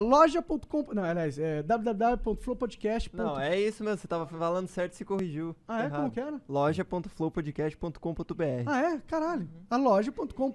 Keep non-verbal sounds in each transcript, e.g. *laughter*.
Loja.com. Não, aliás, é www.flowpodcast.com Não, é isso mesmo, você tava falando certo e se corrigiu. Ah, é? Errado. Como que era? Loja.flowpodcast.com.br. Ah, é? Caralho. A loja.com.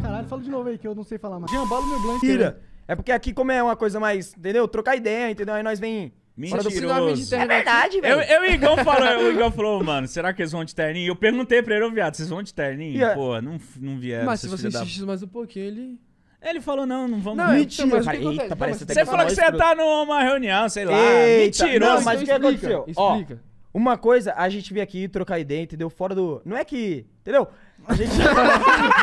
Caralho, fala de novo aí que eu não sei falar mais. Jambalo meu blanco. Tira! É porque aqui, como é uma coisa mais. Entendeu? Trocar ideia, entendeu? Aí nós vem. Mentiroso. É verdade, velho. Eu, eu, o Igão falou, o Igão falou, mano, será que eles vão de terninho? Eu perguntei pra ele, ô viado, vocês vão de terninho? Yeah. É Pô, não, não vieram. Mas se você insistisse mais um pouquinho, ele. Ele falou, não, não vamos... Não, Mentira, então, cara, eita, parece assim? Você falou que você tá numa reunião, sei lá, Mentira. Não, mas o que então aconteceu? Explica. Ó, uma coisa, a gente veio aqui trocar ideia, entendeu? Fora do... Não é que... Entendeu? A gente... *laughs*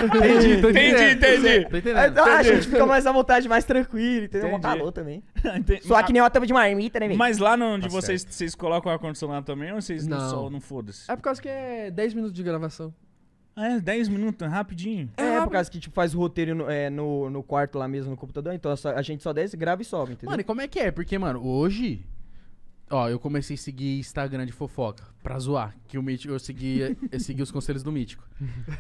entendi, entendi, entendi. entendi. Ah, então, a gente fica mais à vontade, mais tranquilo, entendeu? Tá entendi. Calor também. *laughs* Entendi. Só que nem uma tampa de marmita, né, velho? Mas lá onde tá vocês, certo. vocês colocam ar-condicionado também ou vocês não. não foda-se? É por causa que é 10 minutos de gravação. Ah, é? 10 minutos, rapidinho. É, é por causa que tipo, faz o roteiro no, é, no, no quarto lá mesmo, no computador. Então a gente só desce, grava e sobe, entendeu? Mano, e como é que é? Porque, mano, hoje. Ó, eu comecei a seguir Instagram de fofoca, pra zoar. Que o Mítico, eu segui, *laughs* eu segui os conselhos do Mítico.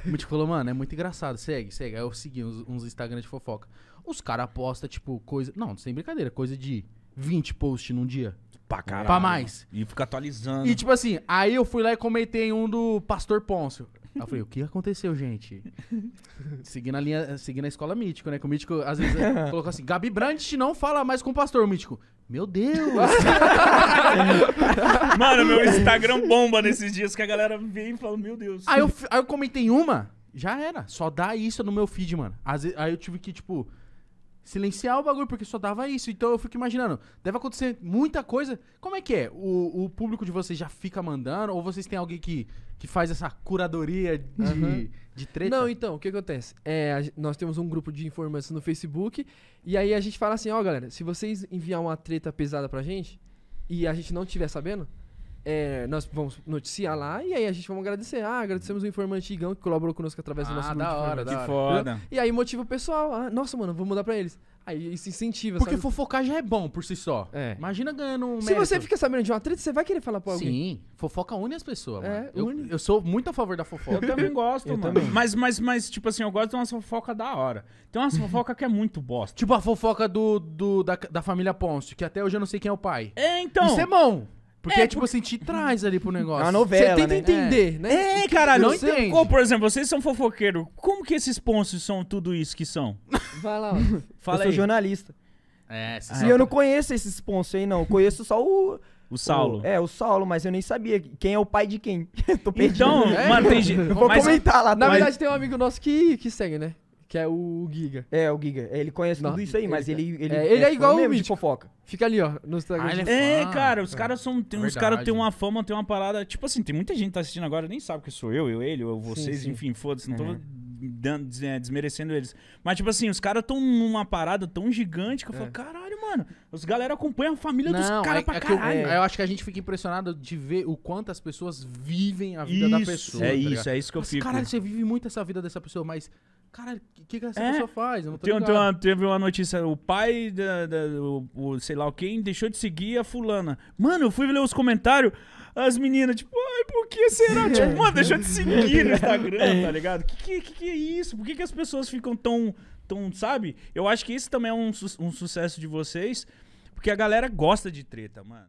O Mítico falou, mano, é muito engraçado, segue, segue. Aí eu segui uns, uns Instagram de fofoca. Os caras postam, tipo, coisa. Não, sem brincadeira, coisa de 20 posts num dia. Pra caralho. Pra mais. E fica atualizando. E tipo assim, aí eu fui lá e comentei um do Pastor Pôncio. Aí eu falei, o que aconteceu, gente? *laughs* seguindo a linha, seguindo a escola mítico, né? Que o mítico, às vezes, *laughs* colocou assim: Gabi Brandt não fala mais com o pastor, o mítico. Meu Deus! *laughs* Mano, meu Instagram bomba nesses dias que a galera vem e fala: Meu Deus. Aí eu, aí eu comentei uma, já era. Só dá isso no meu feed, mano. Às vezes, aí eu tive que, tipo silenciar o bagulho, porque só dava isso. Então eu fico imaginando, deve acontecer muita coisa. Como é que é? O, o público de vocês já fica mandando? Ou vocês têm alguém que, que faz essa curadoria de, uhum. de treta? Não, então, o que acontece? É, nós temos um grupo de informantes no Facebook, e aí a gente fala assim, ó, oh, galera, se vocês enviar uma treta pesada pra gente, e a gente não estiver sabendo, é, nós vamos noticiar lá e aí a gente vamos agradecer. Ah, agradecemos o informante Igão que colaborou conosco através do nosso ah, da hora, da hora. Que foda. E aí motiva o pessoal. Ah, nossa, mano, vou mudar pra eles. Aí isso incentiva, Porque sabe? fofocar já é bom por si só. É. Imagina ganhando um Se mérito. você fica sabendo de uma treta, você vai querer falar pra alguém. Sim, fofoca une as pessoas, é, mano. Eu, une. eu sou muito a favor da fofoca. Eu também gosto, eu mano. Também. Mas, mas, mas, tipo assim, eu gosto de uma fofoca da hora. Tem uma fofoca que é muito bosta. Tipo a fofoca do, do, da, da família Ponce, que até hoje eu não sei quem é o pai. É, então... Isso é bom. Porque, é, é tipo assim, te traz ali pro negócio. É uma novela, Você tenta né? entender, é. né? É, tipo, caralho, não entendo. Como, por exemplo, vocês são fofoqueiros. Como que esses pontos são tudo isso que são? *laughs* Vai lá, ó. *laughs* Fala Eu sou jornalista. É, se ah, eu não conheço esses pontos aí, não. Eu conheço só o... *laughs* O Saulo. O, é, o Saulo, mas eu nem sabia quem é o pai de quem. Tô perdido. Então, é, mano, tem... Vou mas, comentar lá. Na mas... verdade, tem um amigo nosso que, que segue, né? Que é o Giga. É, o Giga. É, ele conhece Não, tudo isso aí, ele mas é- ele. Ele é, é ele é, é igual o Mítico. de fofoca. Fica ali, ó, no Instagram. Ah, é, cara, os caras são. Tem, os caras têm uma fama, tem uma parada. Tipo assim, tem muita gente que tá assistindo agora, nem sabe que sou eu, eu, ele, ou vocês, sim, sim. enfim, foda-se, não uhum. tô dando, desmerecendo eles. Mas, tipo assim, os caras tão numa parada tão gigante que eu é. falo, caralho, mano, os galera acompanham a família não, dos caras é, pra é caralho. Eu, eu, acho que a gente fica impressionado de ver o quanto as pessoas vivem a vida isso, da pessoa. É tá isso, ligado? é isso que eu mas, fico. Caralho, você vive muito essa vida dessa pessoa, mas cara o que, que essa é. pessoa faz? Tem, tem uma, teve uma notícia, o pai da, da o, o, sei lá quem deixou de seguir a fulana. Mano, eu fui ler os comentários, as meninas, tipo, ai, por que será? *laughs* tipo, mano, deixou de seguir no Instagram, é. tá ligado? Que, que, que é isso? Por que, que as pessoas ficam tão, tão, sabe? Eu acho que esse também é um, um sucesso de vocês, porque a galera gosta de treta, mano.